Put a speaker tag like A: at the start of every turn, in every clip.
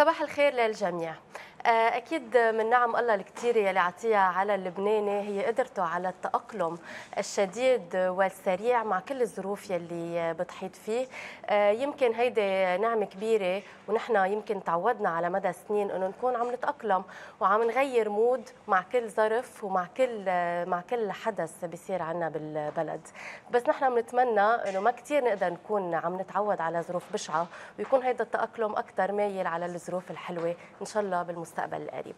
A: صباح الخير للجميع آه، أكيد من نعم الله الكثير يلي عطيها على اللبناني هي قدرته على التأقلم الشديد والسريع مع كل الظروف يلي بتحيط فيه آه، يمكن هيدي نعمة كبيرة ونحن يمكن تعودنا على مدى سنين إنه نكون عم نتأقلم وعم نغير مود مع كل ظرف ومع كل مع كل حدث بيصير عنا بالبلد بس نحن بنتمنى إنه ما كثير نقدر نكون عم نتعود على ظروف بشعة ويكون هيدا التأقلم أكثر مايل على الظروف الحلوة إن شاء الله بالمستقبل المستقبل القريب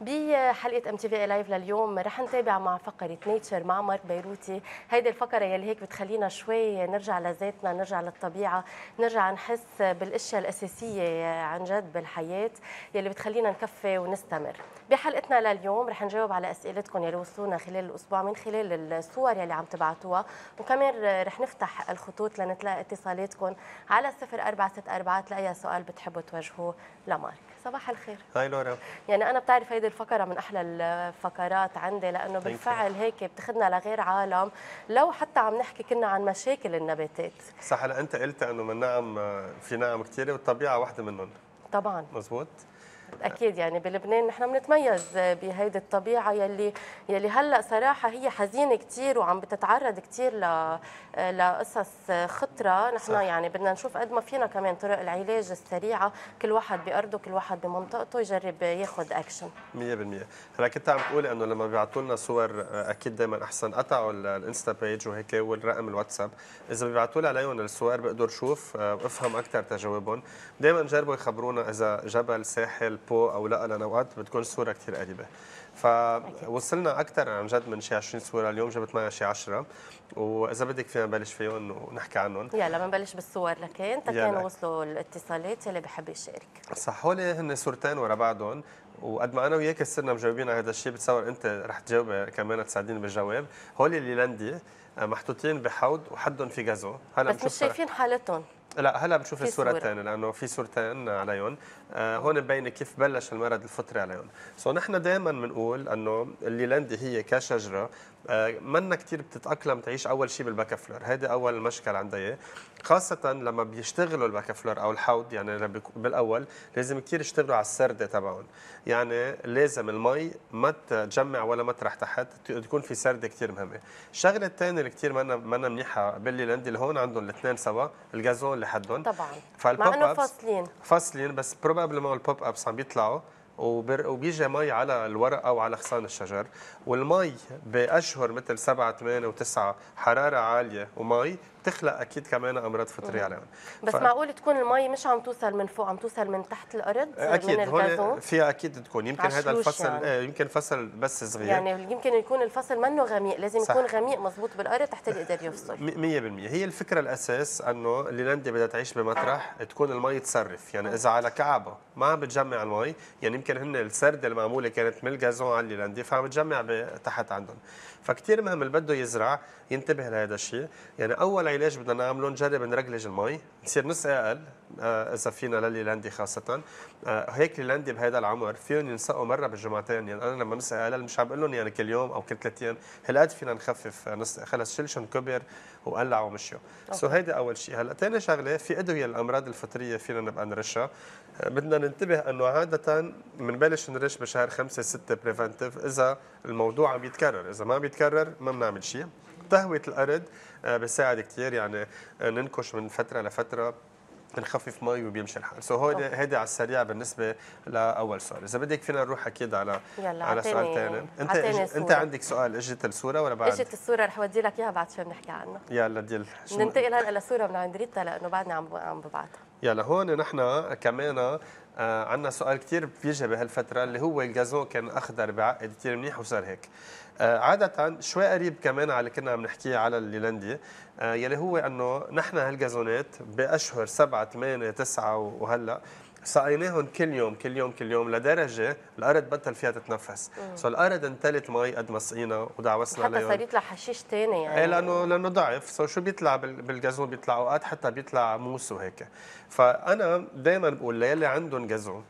A: بحلقه ام تي في لايف لليوم رح نتابع مع فقره نيتشر مع مارك بيروتي هيدي الفقره يلي هيك بتخلينا شوي نرجع لذاتنا نرجع للطبيعه نرجع نحس بالاشياء الاساسيه عن جد بالحياه يلي بتخلينا نكفي ونستمر بحلقتنا لليوم رح نجاوب على اسئلتكم يلي وصلونا خلال الاسبوع من خلال الصور يلي عم تبعتوها وكمان رح نفتح الخطوط لنتلاقى اتصالاتكم على 0464 لاي سؤال بتحبوا توجهوه لمارك صباح الخير هاي لورا يعني انا بتعرف هيدي الفقره من احلى الفقرات عندي لانه بالفعل هيك بتاخذنا لغير عالم لو حتى عم نحكي كنا عن مشاكل النباتات
B: صح هلا انت قلت انه من نعم آه، في نعم كثيره والطبيعه واحده منهم طبعا مزبوط
A: اكيد يعني بلبنان نحن بنتميز بهيدي الطبيعه يلي يلي هلا صراحه هي حزينه كثير وعم بتتعرض كثير ل لقصص خطره نحن صح. يعني بدنا نشوف قد ما فينا كمان طرق العلاج السريعه كل واحد بارضه كل واحد بمنطقته يجرب ياخذ اكشن
B: 100% هلا كنت عم تقولي انه لما بيبعثوا لنا صور اكيد دائما احسن قطعوا الانستا بيج وهيك والرقم الواتساب اذا بيبعثوا لي عليهم الصور بقدر اشوف افهم آه، اكثر تجاوبهم دائما جربوا يخبرونا اذا جبل ساحل البو او لا لان اوقات بتكون الصوره كثير قريبه فوصلنا اكثر عن جد من شي 20 صوره اليوم جبت معي شي 10 واذا بدك فينا نبلش فيهم ونحكي عنهم يلا
A: بنبلش بالصور لكن تكين وصلوا الاتصالات اللي بحب يشارك
B: صح هول هن صورتين ورا بعضهم وقد ما انا وياك صرنا مجاوبين على هذا الشيء بتصور انت رح تجاوبي كمان تساعديني بالجواب هول لندي آه، محطوطين بحوض وحدهم في غازو هلا بس مش شايفين حالتهم لا هلا بنشوف الصوره الثانيه لانه في صورتين عليهم آه، هون مبين كيف بلش المرض الفطري عليهم سو نحن دائما بنقول انه الليلاندي هي كشجره آه، منا كثير بتتاقلم تعيش اول شيء بالباك فلور هذا اول مشكل عندها اياه خاصه لما بيشتغلوا الباك فلور او الحوض يعني بالاول لازم كثير يشتغلوا على السرده تبعهم يعني لازم المي ما تجمع ولا مطرح تحت تكون في سرده كثير مهمه الشغله الثانيه اللي كثير منا منا منيحه بالليلند اللي هون عندهم الاثنين سوا الجازون لحدهم طبعا
A: مع انه فاصلين
B: فاصلين بس ما البوب ابس عم بيطلعوا وبيجي مي على الورق او على غصان الشجر والمي باشهر مثل 7 8 و9 حراره عاليه ومي بتخلق اكيد كمان امراض فطريه عليهم بس ف...
A: معقول تكون المي مش عم توصل من فوق عم توصل من تحت الارض اكيد من هون
B: فيها اكيد تكون يمكن هذا الفصل يعني. إيه، يمكن فصل بس صغير يعني
A: يمكن يكون الفصل منه غميق لازم صح. يكون غميق مزبوط بالارض حتى يقدر يفصل
B: 100% هي الفكره الاساس انه الليلندا بدها تعيش بمطرح تكون المي تصرف يعني اذا على كعبه ما عم بتجمع المي يعني يمكن هن السرده المعموله كانت من الجازون على الليلندي فعم بتجمع تحت عندهم فكتير مهم اللي بده يزرع ينتبه لهذا الشيء يعني اول ليش بدنا نعمله نجرب نرجلج المي نصير نص اقل آه، اذا فينا لليلاندي خاصه آه، هيك الليلاندي بهذا العمر فيهم ينسقوا مره بالجمعتين يعني انا لما نص اقل مش عم بقول لهم يعني كل يوم او كل ثلاث ايام هالقد فينا نخفف آه، نص خلص شلشن كبر وقلع ومشيوا سو so هيدا اول شيء هلا ثاني شغله في ادويه الامراض الفطريه فينا نبقى نرشها بدنا ننتبه انه عاده بنبلش نرش بشهر خمسه سته بريفنتيف اذا الموضوع عم يتكرر اذا ما عم يتكرر ما بنعمل شيء تهويه الارض آه، بساعد كثير يعني آه، ننكش من فتره لفتره بنخفف مي وبيمشي الحال سو هودي هيدي على السريع بالنسبه لاول سؤال اذا بدك فينا نروح اكيد على يلا على سؤال ثاني انت إج... انت عندك سؤال اجت الصوره ولا بعد اجت
A: الصوره رح ودي لك اياها بعد شوي بنحكي عنها
B: يلا ديل ننتقل
A: هلا لصوره من عند ريتا لانه بعدني عم عم ببعتها
B: يلا هون نحن كمان آه، عندنا سؤال كثير بيجي بهالفتره اللي هو الجازون كان اخضر بعقد كثير منيح وصار هيك آه، عادة شوي قريب كمان على اللي كنا عم نحكيه على الليلندي آه، يلي هو انه نحن هالجازونات باشهر 7 8 9 وهلا سقيناهم كل يوم كل يوم كل يوم لدرجه الارض بطل فيها تتنفس سو الارض انتلت مي قد ما سقينا ودعوسنا عليها عليهم حتى صار
A: يطلع حشيش ثاني يعني ايه
B: لانه لانه ضعف سو شو بيطلع بالجازون بيطلع اوقات حتى بيطلع موس وهيك فانا دائما بقول للي عندهم جازون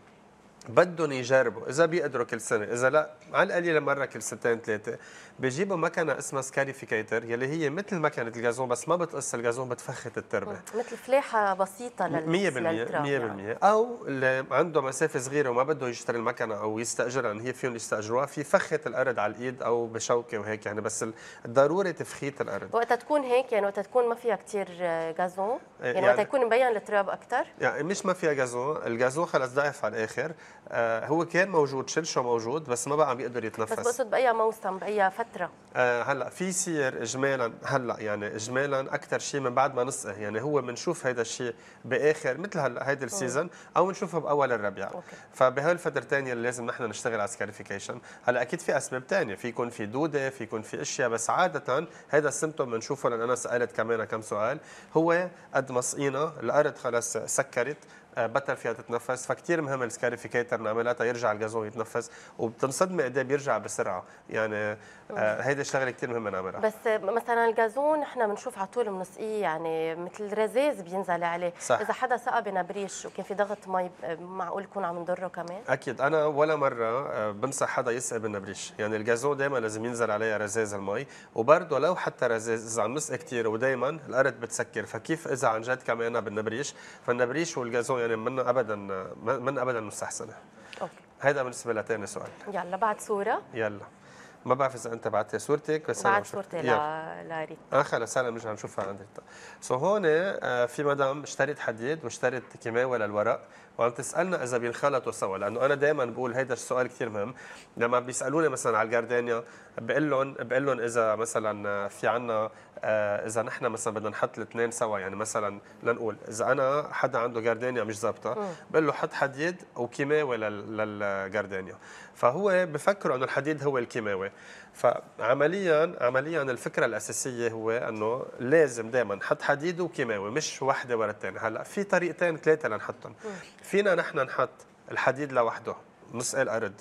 B: بدهم يجربوا اذا بيقدروا كل سنه اذا لا على القليله مره كل سنتين ثلاثه بيجيبوا مكنه اسمها سكاريفيكيتر يلي هي مثل مكنه الغازون بس ما بتقص الغازون بتفخت التربه
A: مثل فلاحه بسيطه لل 100% 100% يعني.
B: او اللي عنده مسافه صغيره وما بده يشتري المكنه او يستاجرها يعني هي فيهم يستاجروها في فخه الارض على الايد او بشوكه وهيك يعني بس ضروري تفخيت الارض
A: وقتها تكون هيك يعني وقتها تكون ما فيها كثير غازون يعني, إيه، يعني وقتها يعني- يكون مبين التراب اكثر
B: يعني مش ما فيها غازون الغازون خلص ضعف على الاخر آه، هو كان موجود شلشو موجود بس ما بقى عم بيقدر يتنفس بس بقصد
A: باي موسم باي فتره
B: آه، هلا في سير اجمالا هلا يعني اجمالا اكثر شيء من بعد ما نسقه يعني هو بنشوف هذا الشيء باخر مثل هلا هيدا السيزون او بنشوفه باول الربيع أوكي. فبهالفترتين اللي لازم نحن نشتغل على سكاريفيكيشن هلا اكيد في اسباب ثانيه في يكون في دوده في يكون في اشياء بس عاده هذا السيمتوم بنشوفه لان انا سالت كمان كم سؤال هو قد ما سقينا الارض خلص سكرت بطل فيها تتنفس فكتير مهم السكاريفيكيتر نعملها يرجع الجازون يتنفس وبتنصدم قد بيرجع بسرعه يعني آه، هيدا الشغله كثير مهمه نعملها
A: بس مثلا الجازون نحن بنشوف على طول بنسقيه يعني مثل رزاز بينزل عليه صح. اذا حدا سقى بنبريش وكان في ضغط مي معقول يكون عم نضره كمان
B: اكيد انا ولا مره آه، بنصح حدا يسقي بالنبريش يعني الجازون دائما لازم ينزل عليها رزاز المي وبرضه لو حتى رزاز اذا عم نسقي كثير ودائما الارض بتسكر فكيف اذا عن جد كمان بالنبريش فالنبريش والجازون يعني من ابدا من ابدا مستحسنه اوكي هيدا بالنسبه لثاني سؤال
A: يلا بعد صوره
B: يلا ما بعرف اذا انت بعت صورتك بس بعت صورتي
A: لريتا
B: اه خلص هلا بنرجع نشوفها عندك سو طيب. هون آه، في مدام اشترت حديد واشترت كيماوي للورق وعم تسالنا اذا بينخلطوا سوا لانه انا دائما بقول هيدا السؤال كثير مهم لما بيسالوني مثلا على الجاردينيا بقول لهم بقول لهم اذا مثلا في عنا آه، اذا نحن مثلا بدنا نحط الاثنين سوا يعني مثلا لنقول اذا انا حدا عنده جاردينيا مش ظابطه بقول له حط حديد وكيماوي للجاردينيا فهو بفكروا انه الحديد هو الكيماوي فعمليا عمليا الفكره الاساسيه هو انه لازم دائما نحط حديد وكيماوي مش وحده ورا الثانيه هلا في طريقتين ثلاثه لنحطهم فينا نحن نحط الحديد لوحده نسأل ارض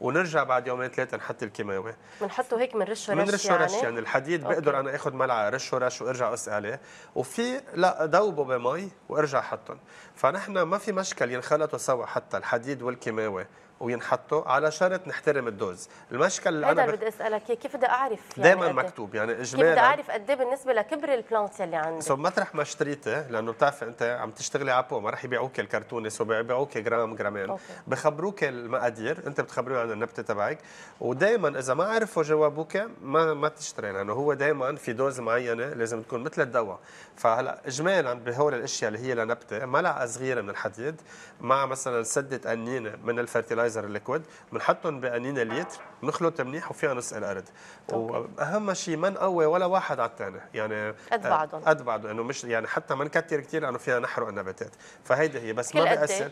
B: ونرجع بعد يومين ثلاثه نحط الكيماوي
A: بنحطه هيك من رش ورش من رش يعني؟ يعني
B: الحديد أوكي. بقدر انا اخذ ملعقه رش ورش وارجع اسقي عليه وفي لا ذوبه بمي وارجع حطهم فنحن ما في مشكل ينخلطوا سوا حتى الحديد والكيماوي وينحطوا على شرط نحترم الدوز المشكل اللي انا بدي
A: اسالك كيف بدي اعرف يعني دائما إيه؟ مكتوب
B: يعني اجمالا كيف بدي اعرف
A: قد ايه بالنسبه لكبر البلانت اللي عندي سو
B: مطرح ما اشتريته لانه بتعرف انت عم تشتغلي عبو ما رح يبيعوك الكرتونه سو بيبيعوك جرام جرامين أوكي. بخبروك المقادير انت بتخبروه عن النبته تبعك ودائما اذا ما عرفوا جوابوك ما ما تشتري لانه هو دائما في دوز معينه لازم تكون مثل الدواء فهلا اجمالا بهول الاشياء اللي هي لنبته ملعقه صغيره من الحديد مع مثلا سده انينه من الفرتلايزر فيرتلايزر ليكويد بنحطهم بقنينه لتر بنخلط منيح وفيها نسقي القرد واهم شيء ما نقوي ولا واحد على الثاني يعني قد آه، بعضهم قد بعضهم انه يعني مش يعني حتى ما نكتر كثير لانه فيها نحرق النباتات فهيدي هي بس ما إيه؟ بياثر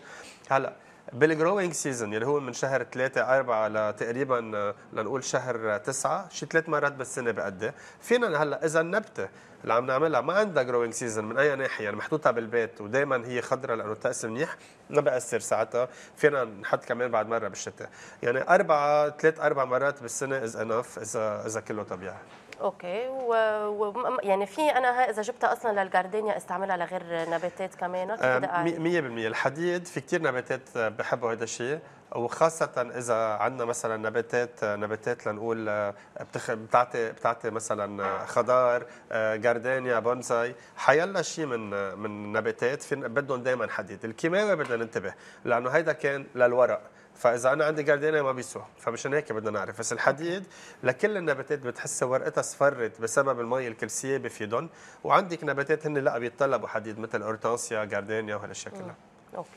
B: هلا بالجروينج سيزون اللي هو من شهر 3 4 لتقريبا لنقول شهر 9 شي ثلاث مرات بالسنه بقد فينا هلا اذا النبته اللي عم نعملها ما عندها جروينج سيزون من اي ناحيه يعني محطوطه بالبيت ودائما هي خضراء لانه الطقس منيح ما بأثر ساعتها فينا نحط كمان بعد مره بالشتاء يعني اربعه ثلاث اربع مرات بالسنه از انف اذا اذا كله طبيعي
A: اوكي و... و... يعني في انا اذا جبتها اصلا للجاردينيا استعملها لغير نباتات كمان آه، مية
B: 100% الحديد في كثير نباتات بحبوا هذا الشيء وخاصة إذا عندنا مثلا نباتات نباتات لنقول آه، بتخ... بتعطي بتعطي مثلا خضار آه، جاردينيا بونساي حيلا شيء من من نباتات بدهم دائما حديد، الكيماوي بدنا ننتبه لأنه هيدا كان للورق فاذا انا عندي جاردينيا ما بيسوى فمشان هيك بدنا نعرف بس الحديد لكل النباتات بتحس ورقتها صفرت بسبب المي الكلسيه بفيدون وعندك نباتات هن لا بيتطلبوا حديد مثل اورتانسيا جاردينيا وهالاشياء كلها
A: اوكي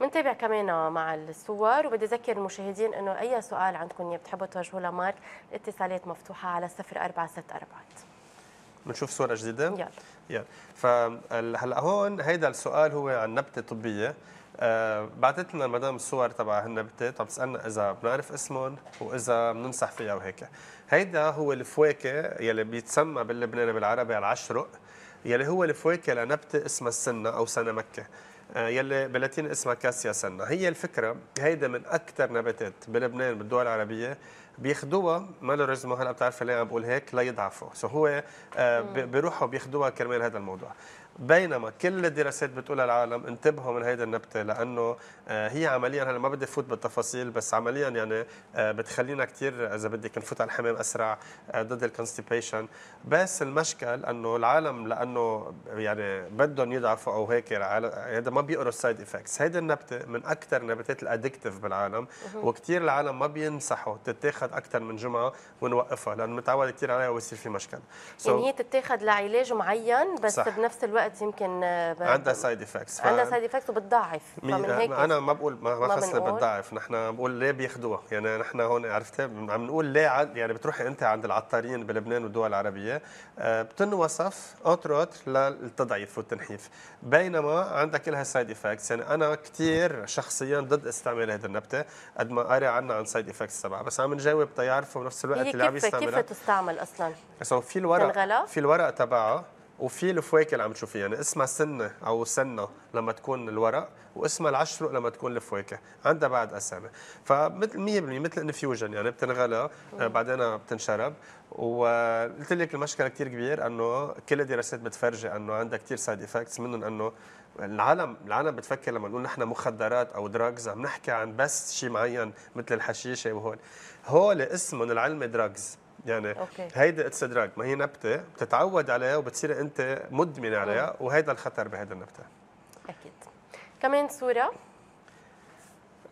A: بنتابع كمان مع الصور وبدي اذكر المشاهدين انه اي سؤال عندكم بتحبوا توجهوه لمارك الاتصالات مفتوحه على 0464
B: بنشوف صوره جديده يلا يلا فهلا هون هيدا السؤال هو عن نبته طبيه آه، بعثت لنا المدام الصور تبع هالنباتات عم تسالنا اذا بنعرف اسمهم واذا بننصح فيها وهيك هيدا هو الفواكه يلي بيتسمى باللبناني بالعربي العشرق يلي هو الفواكه لنبته اسمها السنه او سنه مكه آه، يلي بلاتين اسمها كاسيا سنة هي الفكرة هيدا من أكثر نباتات بلبنان بالدول العربية بياخدوها ما له رزمه هلا بتعرف ليه عم بقول هيك ليضعفوا سو هو آه، بيروحوا بياخدوها كرمال هذا الموضوع بينما كل الدراسات بتقول العالم انتبهوا من هيدا النبته لانه آه، هي عمليا هلا ما بدي فوت بالتفاصيل بس عمليا يعني آه، بتخلينا كثير آه، اذا بدك نفوت على الحمام اسرع ضد الكونستيبيشن بس المشكل انه العالم لانه يعني بدهم يضعفوا او هيك هذا ما بيقروا السايد افكتس هيدي النبته من اكثر النباتات الادكتيف بالعالم وكثير العالم ما بينصحوا تتاخذ اكثر من جمعه ونوقفها لانه متعود كثير عليها ويصير في مشكل يعني so يعني
A: هي تتاخذ لعلاج معين بس صح. بنفس الوقت الوقت يمكن آه، عندها
B: سايد افكتس ف... عندها سايد
A: افكتس وبتضعف فمن آه، هيك انا ما
B: بقول ما, ما بتضعف نحن بقول ليه بياخذوها يعني نحن هون عرفت عم نقول ليه عن... يعني بتروحي انت عند العطارين بلبنان والدول العربيه آه، بتنوصف اوتر اوتر للتضعيف والتنحيف بينما عندها كل هالسايد افكتس يعني انا كثير شخصيا ضد استعمال هذه النبته قد ما قاري عنها عن سايد افكتس تبعها بس عم نجاوب تيعرفوا بنفس الوقت اللي عم يستعملها كيف
A: تستعمل اصلا؟
B: في الورق في الورق تبعها وفي الفواكه اللي عم تشوفيها يعني اسمها سنه او سنه لما تكون الورق واسمها العشرق لما تكون الفواكه عندها بعد اسامي فمثل 100% مثل انفيوجن يعني بتنغلى آه، بعدين بتنشرب وقلت لك المشكله كثير كبير انه كل الدراسات بتفرجي انه عندها كثير سايد افكتس منهم انه العالم العالم بتفكر لما نقول نحن مخدرات او دراجز عم نحكي عن بس شيء معين مثل الحشيشه وهول هول اسمهم العلم دراجز يعني أوكي. هيدا استدراج ما هي نبته بتتعود عليها وبتصير انت مدمن عليها وهيدا الخطر بهيدا النبته
A: اكيد كمان صوره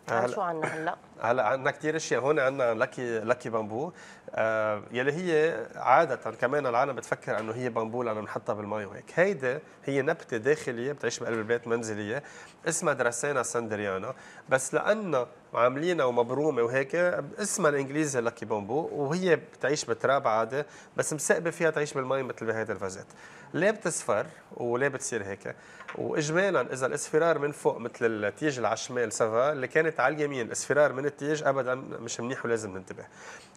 A: عن شو عنا هلا؟
B: هلا عندنا كثير اشياء هون عندنا لكي لكي بامبو آه، يلي هي عادة كمان العالم بتفكر انه هي بامبولا انا بنحطها بالمي وهيك، هيدي هي نبتة داخلية بتعيش بقلب البيت منزلية اسمها دراسينا سندريانا، بس لأنها عاملينها ومبرومة وهيك اسمها الانجليزي لكي بامبو وهي بتعيش بتراب عادي بس مسقبة فيها تعيش بالمي مثل بهيدي الفازات. ليه بتصفر وليه بتصير هيك؟ واجمالا اذا الاصفرار من فوق مثل التيج اللي على الشمال سافا اللي كانت على اليمين الاصفرار من التيج ابدا مش منيح ولازم ننتبه.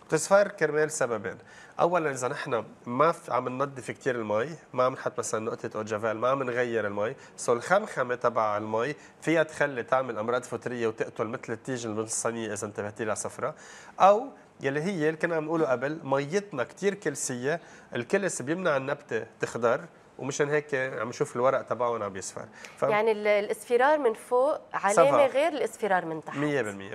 B: بتصفر كرمال سببين اولا اذا نحن ما عم ننظف كثير المي ما عم نحط مثلا نقطه اوجافيل ما عم نغير المي سو الخمخمه تبع المي فيها تخلي تعمل امراض فطريه وتقتل مثل التيج الصينيه اذا انتبهتي لها صفرة او يلي هي اللي كنا عم نقوله قبل ميتنا كثير كلسيه الكلس بيمنع النبته تخضر ومشان هيك عم نشوف الورق تبعهم عم يصفر ف... يعني
A: الاصفرار من فوق علامه صفر. غير الاصفرار من تحت 100%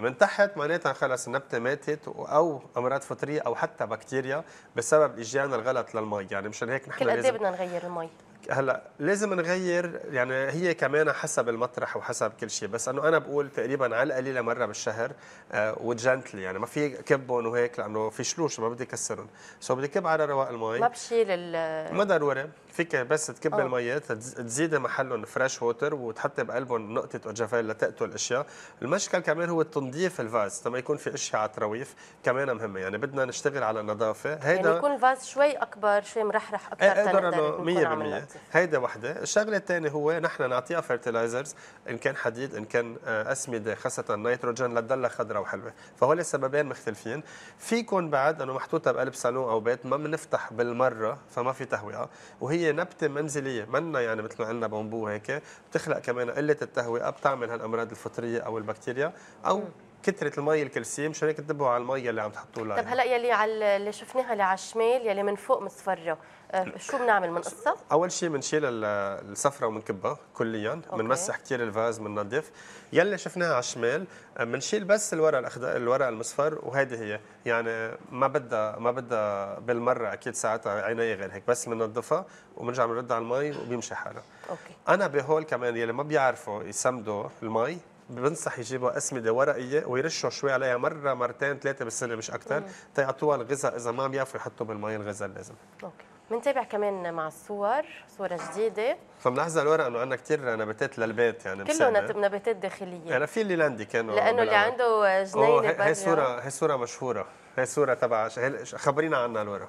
B: من تحت معناتها خلص النبته ماتت او امراض فطريه او حتى بكتيريا بسبب اجيالنا الغلط للمي يعني مشان هيك نحن كل قد إيه
A: بدنا نغير المي
B: هلا لازم نغير يعني هي كمان حسب المطرح وحسب كل شيء بس انه انا بقول تقريبا على القليله مره بالشهر آه وجنتلي يعني ما في كبهم وهيك لانه في شلوش ما بدي كسرهم سو بدي كب على رواق المي ما
A: بشيل ال ما
B: ضروري فيك بس تكب آه. المي تزيد محلهم فريش ووتر وتحط بقلبهم نقطة اوجافيل لتقتل اشياء، المشكل كمان هو تنظيف الفاز لما يكون في اشياء على الترويف كمان مهمة يعني بدنا نشتغل على النظافة هيدا يعني يكون
A: الفاز شوي أكبر شوي مرحرح أكثر إيه، اقدر انه 100%
B: هيدا وحدة، الشغلة الثانية هو نحن نعطيها فيرتلايزرز إن كان حديد إن كان آه، أسمدة خاصة نيتروجين لتضلها خضراء وحلوة، فهول السببين مختلفين، فيكون بعد إنه محطوطة بقلب صالون أو بيت ما بنفتح بالمرة فما في تهوية وهي نبته منزليه منا يعني مثل ما عندنا بامبو هيك بتخلق كمان قله التهوئه بتعمل هالامراض الفطريه او البكتيريا او كثره المي الكالسيوم مشان هيك انتبهوا على المي اللي عم تحطوه لها طب هلا
A: يلي على اللي شفناها اللي على الشمال يلي من فوق مصفره آه، شو بنعمل من قصه؟
B: اول شيء بنشيل السفره وبنكبها كليا بنمسح كثير الفاز بننظف يلي شفناها على الشمال بنشيل آه، بس الورق الاخضر الورق المصفر وهيدي هي يعني ما بدها ما بدها بالمره اكيد ساعتها عنايه غير هيك بس بننظفها وبنرجع بنرد على المي وبيمشي حالها اوكي انا بهول كمان يلي ما بيعرفوا يسمدوا المي بنصح يجيبوا اسمده ورقيه ويرشوا شوي عليها مره مرتين ثلاثه بالسنه مش اكثر تيعطوها الغذاء اذا ما بيعرفوا يحطوا بالمي الغذاء اللازم
A: اوكي منتابع كمان مع الصور صورة جديدة
B: فبنلاحظ الورق انه عندنا كثير نباتات للبيت يعني كله
A: نباتات داخلية انا يعني
B: في اللي الليلندي كانوا لانه اللي
A: عنده جنينة هي صورة
B: هي صورة مشهورة هي صورة تبع خبرينا عنها الورق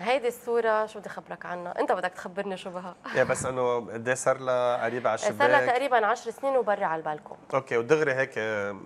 A: هيدي الصورة شو بدي خبرك عنها؟ أنت بدك تخبرني شو بها يا
B: بس إنه قديه صار لها قريبة على الشباك؟ صار لها
A: تقريبا 10 سنين وبرا على البالكون
B: أوكي ودغري هيك آه،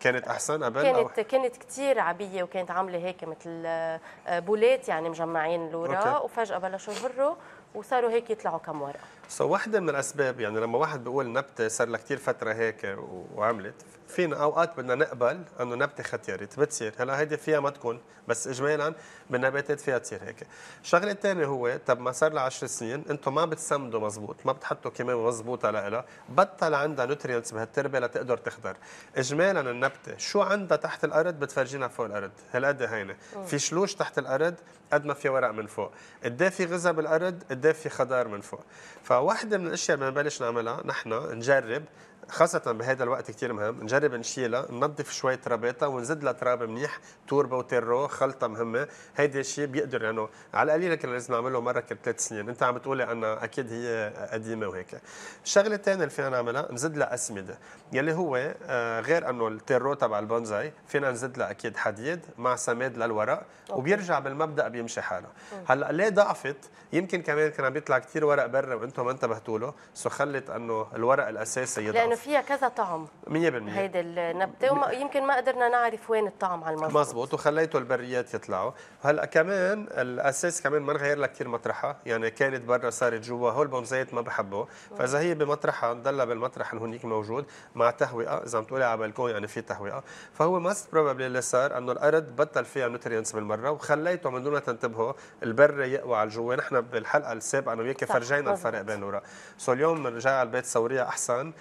B: كانت أحسن قبل؟ كانت أو...
A: كانت كثير عبية وكانت عاملة هيك مثل آه، بولات يعني مجمعين لورا وفجأة بلشوا يهروا وصاروا هيك يطلعوا كم ورقة
B: سو so, وحده من الأسباب يعني لما واحد بيقول نبتة صار لها كثير فترة هيك وعملت فينا اوقات بدنا نقبل انه نبته ختياريت بتصير هلا هيدي فيها ما تكون بس اجمالا بالنباتات فيها تصير هيك الشغله الثانيه هو طب ما صار لها 10 سنين انتم ما بتسمدوا مزبوط ما بتحطوا كمامه مزبوطه لها بطل عندها نوترينتس بهالتربه لتقدر تخضر اجمالا النبته شو عندها تحت الارض بتفرجينا فوق الارض هالقد إيه هينه في شلوش تحت الارض قد ما في ورق من فوق قد إيه في غذاء بالارض قد إيه في خضار من فوق فواحدة من الاشياء اللي بنبلش نعملها نحن نجرب خاصة بهذا الوقت كثير مهم نجرب نشيلها ننظف شوي ترابيتها ونزيد لها تراب منيح توربة وتيرو خلطة مهمة هيدا الشيء بيقدر لأنه يعني على القليلة كنا لازم نعمله مرة كل ثلاث سنين أنت عم تقولي أنا أكيد هي قديمة وهيك الشغلة الثانية اللي فينا نعملها نزيد لها أسمدة يلي هو آه، غير أنه التيرو تبع البونزاي فينا نزيد لها أكيد حديد مع سماد للورق وبيرجع بالمبدأ بيمشي حاله هلا ليه ضعفت يمكن كمان كان عم بيطلع كثير ورق برا وأنتم ما انتبهتوا له سو خلت أنه الورق الأساسي يضعف
A: لانه فيها كذا طعم
B: 100% هيدي
A: النبته ويمكن ما قدرنا نعرف وين الطعم على المضبوط
B: مزبوط وخليتوا البريات يطلعوا هلا كمان الاساس كمان ما نغير لها كثير مطرحها يعني كانت برا صارت جوا هول البونزيت ما بحبه فاذا هي بمطرحها نضلها بالمطرح اللي هونيك موجود مع تهوئه اذا عم تقولي على بالكون يعني في تهوئه فهو ماست بروبلي اللي صار انه الارض بطل فيها نوترينتس بالمره وخليته من دون ما تنتبهوا البر يقوى على الجوا نحن بالحلقه السابقه انا وياك فرجينا الفرق بين وراء سو اليوم رجع البيت سوريه احسن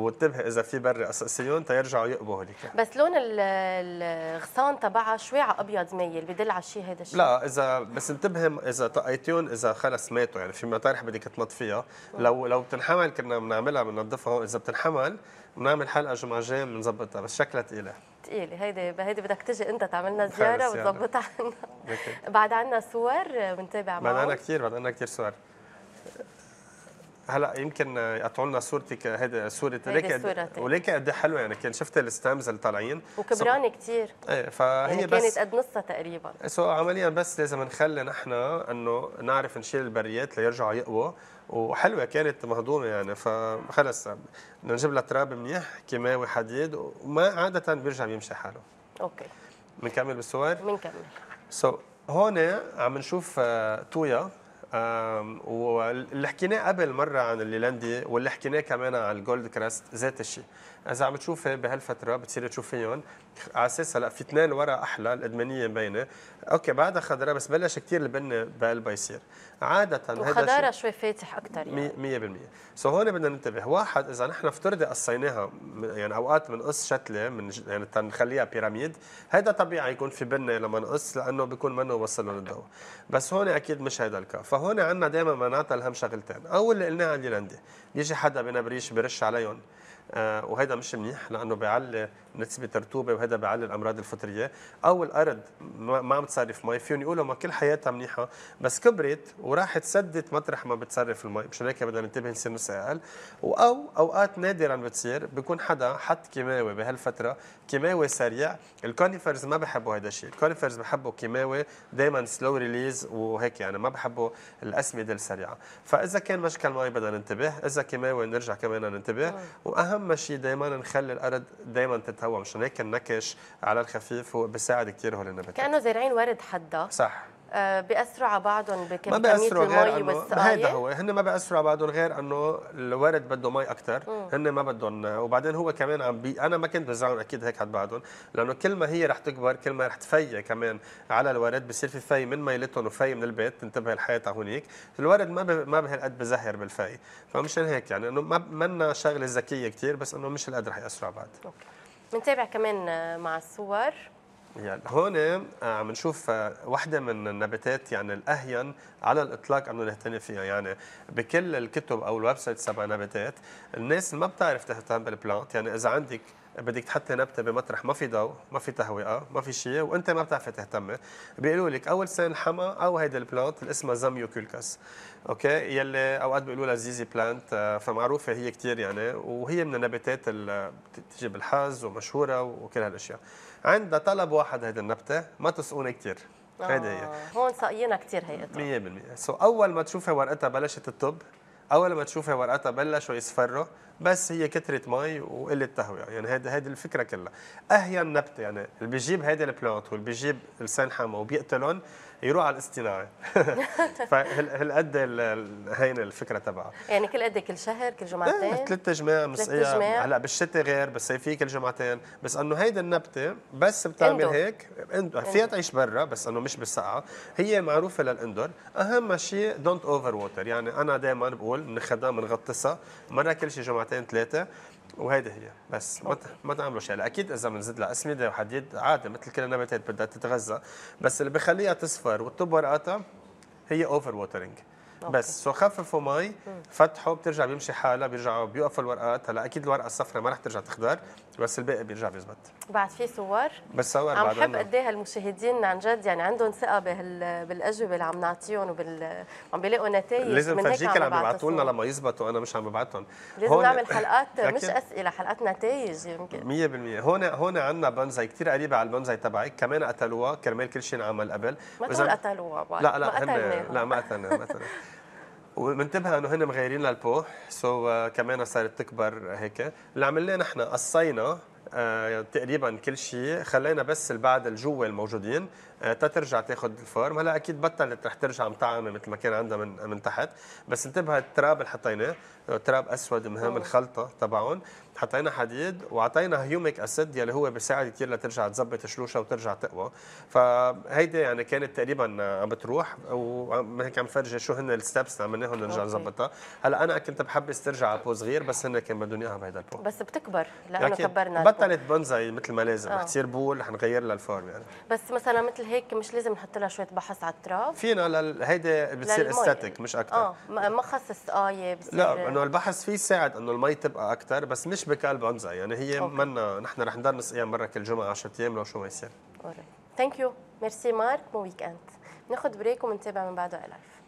B: وانتبهي اذا في بري اساسيون تيرجعوا يقبوا يعني.
A: بس لون الغصان تبعها شوي على ابيض ميل بدل على شيء هذا الشيء
B: لا اذا بس انتبهي اذا طقيتيهم اذا خلص ماتوا يعني في مطارح بدك تنط فيها لو لو بتنحمل كنا بنعملها بننظفها اذا بتنحمل بنعمل حلقه جاي بنظبطها بس شكلها ثقيله
A: ثقيله هيدي هيدي بدك تجي انت تعملنا زياره وتظبطها عنا بعد عنا صور بنتابع معهم بعد عنا
B: كثير بعد عنا كثير صور هلا يمكن يقطعوا لنا صورتك هذا صوره ليك ولكن قد إيه حلوه يعني كان شفت الستامز اللي طالعين
A: وكبرانه سو... كثير
B: ايه فهي يعني بس كانت قد
A: نصها تقريبا
B: سو عمليا بس لازم نخلي نحن انه نعرف نشيل البريات ليرجعوا يقوى وحلوه كانت مهضومه يعني فخلص نجيب لها تراب منيح كيماوي حديد وما عاده بيرجع بيمشي حاله اوكي بنكمل بالصور؟ بنكمل سو so, هون عم نشوف آه، تويا واللي حكيناه قبل مره عن الليلاندي واللي حكيناه كمان عن الجولد كراست ذات الشيء اذا عم تشوفي بهالفتره بتصيري تشوفيهم على اساس هلا في اثنين ورا احلى الادمانيه مبينه اوكي بعدها خضراء بس بلش كثير البن بقلبها يصير عاده هذا وخضراء
A: شوي فاتح اكثر
B: يعني 100% سو هون بدنا ننتبه واحد اذا نحن افترضي قصيناها يعني اوقات بنقص شتله من يعني تنخليها بيراميد هذا طبيعي يكون في بنه لما نقص لانه بيكون منه وصل الدواء، بس هون اكيد مش هذا الكاف فهون عندنا دائما بنعطى الهم شغلتين اول اللي قلناها اليولندي بيجي حدا بنبريش برش عليهم آه، وهذا مش منيح لانه بيعلي نسبه رطوبه وهذا بيعلي الامراض الفطريه او الارض ما عم تصرف مي فيهم يقولوا ما كل حياتها منيحه بس كبرت وراحت سدت مطرح ما بتصرف المي مشان هيك بدنا ننتبه نصير نص اقل او اوقات نادرا بتصير بيكون حدا حط كيماوي بهالفتره كيماوي سريع الكونيفرز ما بحبوا هذا الشيء الكونيفرز بحبوا كيماوي دائما سلو ريليز وهيك يعني ما بحبوا الاسمده السريعه فاذا كان مشكل مي بدنا ننتبه اذا كيماوي نرجع كمان ننتبه نعم. واهم شيء دائما نخلي الارض دائما تت توا مشان هيك النكش على الخفيف هو بيساعد كثير هو النباتات
A: كانه زارعين ورد حدا صح آه، بيأثروا على بعضهم بكمية المي بس هيدا هو
B: هن ما بيأثروا على بعضهم غير انه الورد بده مي اكثر هن ما بدهم وبعدين هو كمان عم بي انا ما كنت بزرعهم اكيد هيك على بعضهم لانه كل ما هي رح تكبر كل ما رح تفي كمان على الورد بصير في في من ميلتهم وفي من البيت تنتبه الحياه هونيك الورد ما ب... ما بهالقد بزهر بالفي فمشان هيك يعني انه ما منا شغله ذكيه كثير بس انه مش هالقد رح على بعض أوكي.
A: بنتابع كمان مع الصور
B: يعني هون آه، عم نشوف آه، وحده من النباتات يعني الاهين على الاطلاق انه نهتم فيها يعني بكل الكتب او الويب سايت تبع نباتات الناس ما بتعرف تهتم بالبلانت يعني اذا عندك بدك تحطي نبته بمطرح ما في ضوء ما في تهوئه ما في شيء وانت ما بتعرفي تهتمي بيقولوا لك اول سنه الحمى او هيدي البلانت اللي اسمها زاميوكولكاس اوكي يلي اوقات بيقولوا لها زيزي بلانت آه، فمعروفه هي كثير يعني وهي من النباتات اللي بتجي بالحظ ومشهوره وكل هالاشياء عندها طلب واحد هيدي النبته ما تسقوني كثير هيدا هي آه،
A: هون ساقيينها كثير
B: هي 100% سو اول ما تشوفي ورقتها بلشت الطب اول ما تشوفها ورقتها بلشوا يصفروا بس هي كثره مي وقله تهويه يعني هيدي هيدي الفكره كلها اهين نبته يعني اللي بيجيب هيدي البلانت واللي بيجيب لسان السنحمه وبيقتلهم يروح على الاصطناعي فهالقد هين الفكره تبعها
A: يعني كل قد كل شهر كل جمعتين
B: ثلاث اجماع مسقيه هلا بالشتاء غير بالصيفيه كل جمعتين بس انه هيدا النبته بس بتعمل اندو. هيك اندو. فيها تعيش برا بس انه مش بالسقعه هي معروفه للاندور اهم شيء دونت اوفر ووتر يعني انا دائما بقول بنخدها بنغطسها مره كل شيء جمعتين ثلاثه وهيدي هي بس ما ما تعملوا شيء اكيد اذا بنزيد لها اسمده وحديد عادي مثل كل النباتات بدها تتغذى بس اللي بخليها تصفر وتطب ورقتها هي اوفر ووترنج بس سو خففوا مي فتحوا بترجع بيمشي حالها بيرجعوا بيوقفوا الورقات هلا اكيد الورقه الصفراء ما رح ترجع تخضر بس الباقي بيرجع بيزبط
A: بعد في صور
B: بس صور عم بحب قد
A: ايه هالمشاهدين عن جد يعني عندهم ثقه بالاجوبه اللي عم نعطيهم وبال عم بيلاقوا نتائج لازم فرجيك اللي عم بيبعتوا لنا لما
B: يزبطوا انا مش عم ببعتهم لازم هون... نعمل حلقات مش اسئله
A: حلقات نتائج
B: يمكن 100% هون هون عندنا بنزاي كثير قريبه على البنزاي تبعك كمان قتلوها كرمال كل شيء انعمل قبل ما تقول قتلوها لا لا ما لا ما قتلناها ومنتبه انه هن مغيرين لها البو سو so, uh, كمان صارت تكبر هيك اللي عملناه نحن قصينا آه يعني تقريبا كل شيء خلينا بس البعض الجوه الموجودين آه، تترجع تاخذ الفورم هلا اكيد بطلت رح ترجع مطعمه مثل ما كان عندها من من تحت بس انتبه التراب اللي حطيناه آه، تراب اسود مهم آه. الخلطه تبعهم حطينا حديد وعطينا هيوميك اسيد يلي هو بيساعد كثير لترجع تظبط شلوشه وترجع تقوى فهيدي يعني كانت تقريبا عم بتروح وهيك عم فرجي شو هن الستبس اللي عملناهم نرجع نظبطها هلا انا كنت بحبس ترجع بو صغير بس هن كان بدهم اياها بهيدا البو
A: بس بتكبر لانه كبرنا بطلت
B: بونزاي مثل ما لازم رح تصير بول رح نغير لها الفورم يعني
A: بس مثلا مثل هيك مش لازم نحط لها شويه بحث على التراب
B: فينا هيدا هيدي بتصير استاتيك مش اكثر اه
A: ما خص قايه بصير لا انه
B: البحث فيه يساعد انه المي تبقى اكثر بس مش بكلب عنزه يعني هي منا نحن رح نضل نسقيها مره كل جمعه 10 ايام لو شو ما يصير
A: ثانك يو ميرسي مارك مو ويك اند ناخذ بريك ومنتابع من بعده الف